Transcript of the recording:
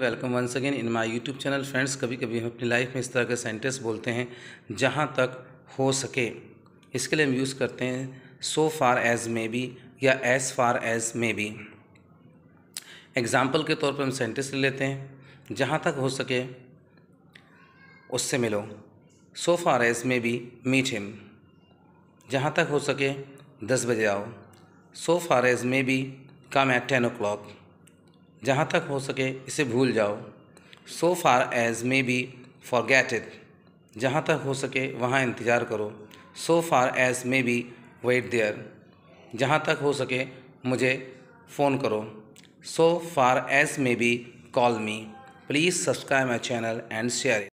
welcome once again in my YouTube channel friends कभी कभी हम अपनी लाइफ में इस तरह के सेंटेंस बोलते हैं जहाँ तक हो सके इसके लिए हम यूज़ करते हैं so far as may be या as far as may be example के तौर पर हम सेंटेंस ले लेते हैं जहाँ तक हो सके उससे मिलो so far as may be meet him जहाँ तक हो सके दस बजे आओ so far as may be come at ten o'clock जहाँ तक हो सके इसे भूल जाओ so far as may be forget it जहाँ तक हो सके वहाँ इंतज़ार करो so far as may be wait there जहाँ तक हो सके मुझे फ़ोन करो so far as may be call me please subscribe my channel and share